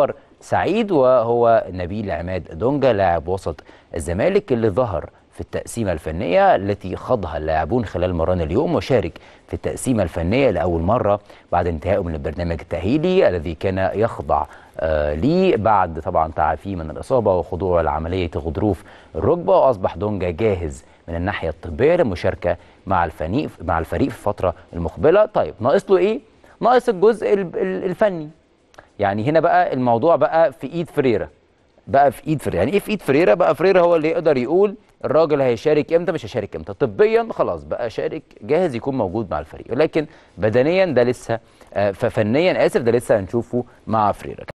اكبر سعيد وهو نبيل عماد دونجا لاعب وسط الزمالك اللي ظهر في التقسيمة الفنية التي خاضها اللاعبون خلال مران اليوم وشارك في التقسيمة الفنية لأول مرة بعد انتهائه من البرنامج التأهيلي الذي كان يخضع آه، لي ليه بعد طبعا تعافيه من الإصابة وخضوعه لعملية غضروف الركبة وأصبح دونجا جاهز من الناحية الطبية للمشاركة مع الفريق مع الفريق في الفترة المقبلة طيب ناقص له إيه؟ ناقص الجزء الفني يعني هنا بقى الموضوع بقى في ايد فريرا بقى في ايد فريرا يعني ايه في ايد فريرا بقى فريرا هو اللي يقدر يقول الراجل هيشارك امتى مش هيشارك امتى طبيا خلاص بقى شارك جاهز يكون موجود مع الفريق ولكن بدنيا ده لسه آه، ففنيا اسف ده لسه هنشوفه مع فريرا